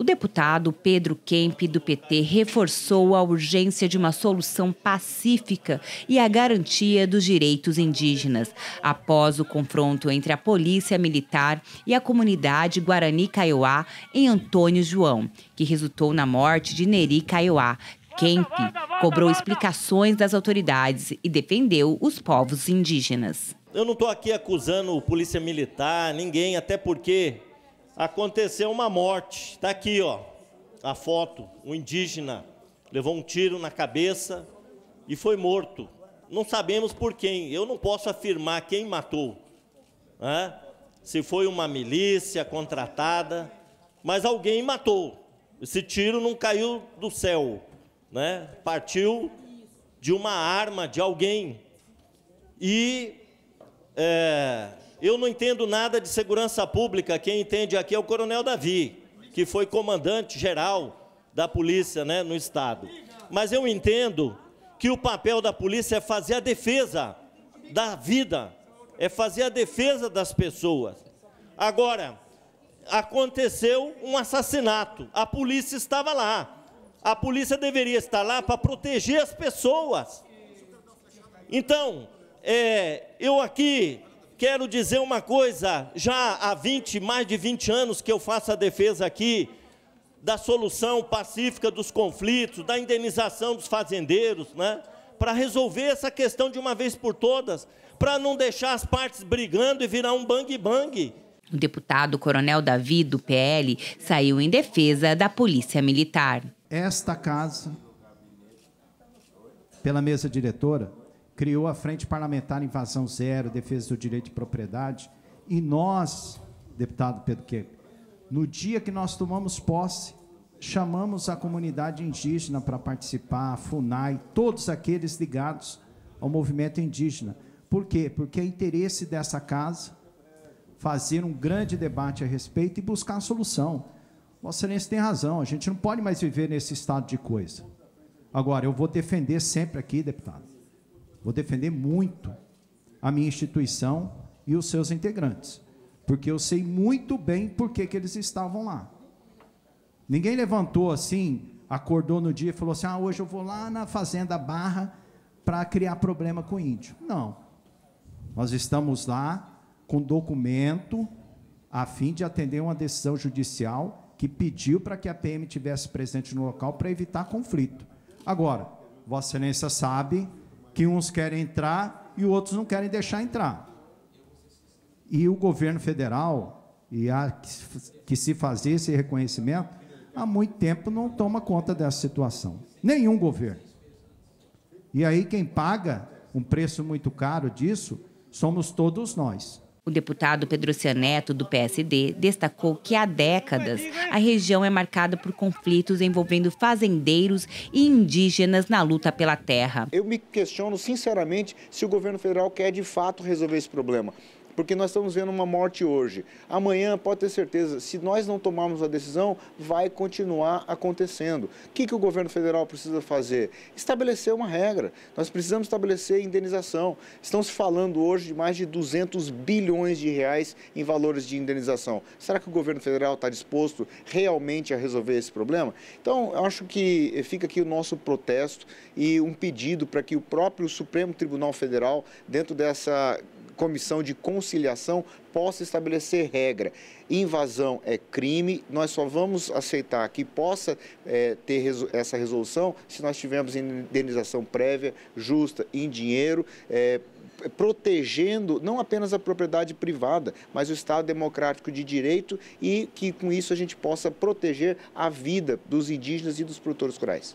O deputado Pedro Kemp, do PT, reforçou a urgência de uma solução pacífica e a garantia dos direitos indígenas, após o confronto entre a polícia militar e a comunidade Guarani Kaiowá em Antônio João, que resultou na morte de Neri Kaiowá. Kemp cobrou explicações das autoridades e defendeu os povos indígenas. Eu não estou aqui acusando polícia militar, ninguém, até porque aconteceu uma morte. Está aqui, ó, a foto. Um indígena levou um tiro na cabeça e foi morto. Não sabemos por quem. Eu não posso afirmar quem matou. Né? Se foi uma milícia contratada, mas alguém matou. Esse tiro não caiu do céu, né? Partiu de uma arma de alguém e é, eu não entendo nada de segurança pública, quem entende aqui é o Coronel Davi, que foi comandante geral da polícia né, no Estado. Mas eu entendo que o papel da polícia é fazer a defesa da vida, é fazer a defesa das pessoas. Agora, aconteceu um assassinato, a polícia estava lá. A polícia deveria estar lá para proteger as pessoas. Então, é, eu aqui quero dizer uma coisa, já há 20, mais de 20 anos que eu faço a defesa aqui da solução pacífica dos conflitos, da indenização dos fazendeiros, né? para resolver essa questão de uma vez por todas, para não deixar as partes brigando e virar um bang-bang. O deputado Coronel Davi, do PL, saiu em defesa da Polícia Militar. Esta casa, pela mesa diretora, criou a Frente Parlamentar Invasão Zero, Defesa do Direito de Propriedade, e nós, deputado Pedro Que, no dia que nós tomamos posse, chamamos a comunidade indígena para participar, a FUNAI, todos aqueles ligados ao movimento indígena. Por quê? Porque é interesse dessa casa fazer um grande debate a respeito e buscar a solução. Vossa Excelência tem razão, a gente não pode mais viver nesse estado de coisa. Agora, eu vou defender sempre aqui, deputado, Vou defender muito a minha instituição e os seus integrantes, porque eu sei muito bem por que, que eles estavam lá. Ninguém levantou assim, acordou no dia e falou assim: ah, hoje eu vou lá na Fazenda Barra para criar problema com o índio. Não. Nós estamos lá com documento a fim de atender uma decisão judicial que pediu para que a PM tivesse presente no local para evitar conflito. Agora, Vossa Excelência sabe que uns querem entrar e outros não querem deixar entrar. E o governo federal, e há que se fazer esse reconhecimento, há muito tempo não toma conta dessa situação. Nenhum governo. E aí quem paga um preço muito caro disso somos todos nós. O deputado Pedro Cianeto, do PSD, destacou que há décadas a região é marcada por conflitos envolvendo fazendeiros e indígenas na luta pela terra. Eu me questiono sinceramente se o governo federal quer de fato resolver esse problema. Porque nós estamos vendo uma morte hoje. Amanhã, pode ter certeza, se nós não tomarmos a decisão, vai continuar acontecendo. O que, que o governo federal precisa fazer? Estabelecer uma regra. Nós precisamos estabelecer indenização. Estão se falando hoje de mais de 200 bilhões de reais em valores de indenização. Será que o governo federal está disposto realmente a resolver esse problema? Então, eu acho que fica aqui o nosso protesto e um pedido para que o próprio Supremo Tribunal Federal, dentro dessa comissão de conciliação possa estabelecer regra. Invasão é crime, nós só vamos aceitar que possa é, ter resol essa resolução se nós tivermos indenização prévia, justa, em dinheiro. É, protegendo não apenas a propriedade privada, mas o Estado democrático de direito e que com isso a gente possa proteger a vida dos indígenas e dos produtores rurais.